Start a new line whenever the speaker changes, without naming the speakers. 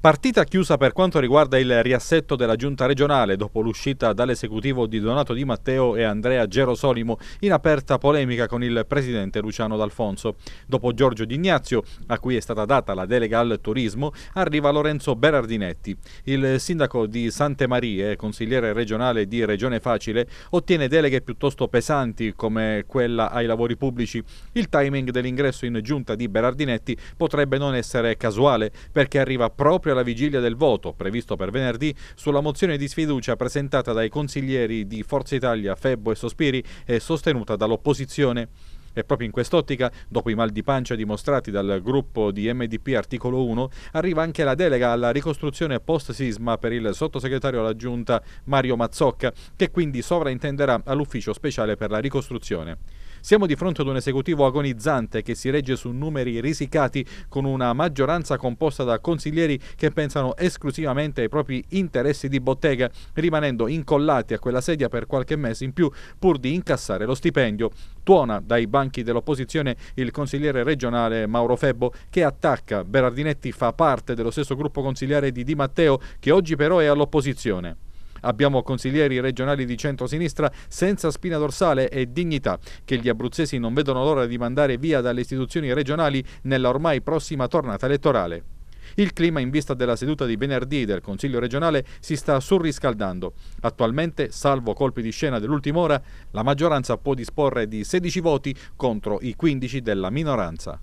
Partita chiusa per quanto riguarda il riassetto della giunta regionale dopo l'uscita dall'esecutivo di Donato Di Matteo e Andrea Gerosolimo in aperta polemica con il presidente Luciano D'Alfonso. Dopo Giorgio Di Ignazio, a cui è stata data la delega al turismo, arriva Lorenzo Berardinetti. Il sindaco di Sante Marie, consigliere regionale di Regione Facile, ottiene deleghe piuttosto pesanti come quella ai lavori pubblici. Il timing dell'ingresso in giunta di Berardinetti potrebbe non essere casuale perché arriva proprio proprio alla vigilia del voto, previsto per venerdì, sulla mozione di sfiducia presentata dai consiglieri di Forza Italia, Febbo e Sospiri e sostenuta dall'opposizione. E proprio in quest'ottica, dopo i mal di pancia dimostrati dal gruppo di MDP articolo 1, arriva anche la delega alla ricostruzione post-sisma per il sottosegretario alla Giunta Mario Mazzocca, che quindi sovraintenderà all'ufficio speciale per la ricostruzione. Siamo di fronte ad un esecutivo agonizzante che si regge su numeri risicati con una maggioranza composta da consiglieri che pensano esclusivamente ai propri interessi di bottega, rimanendo incollati a quella sedia per qualche mese in più pur di incassare lo stipendio. Tuona dai banchi banchi dell'opposizione il consigliere regionale Mauro Febbo che attacca Berardinetti fa parte dello stesso gruppo consigliare di Di Matteo che oggi però è all'opposizione. Abbiamo consiglieri regionali di centro-sinistra senza spina dorsale e dignità che gli abruzzesi non vedono l'ora di mandare via dalle istituzioni regionali nella ormai prossima tornata elettorale. Il clima in vista della seduta di venerdì del Consiglio regionale si sta surriscaldando. Attualmente, salvo colpi di scena dell'ultima ora, la maggioranza può disporre di 16 voti contro i 15 della minoranza.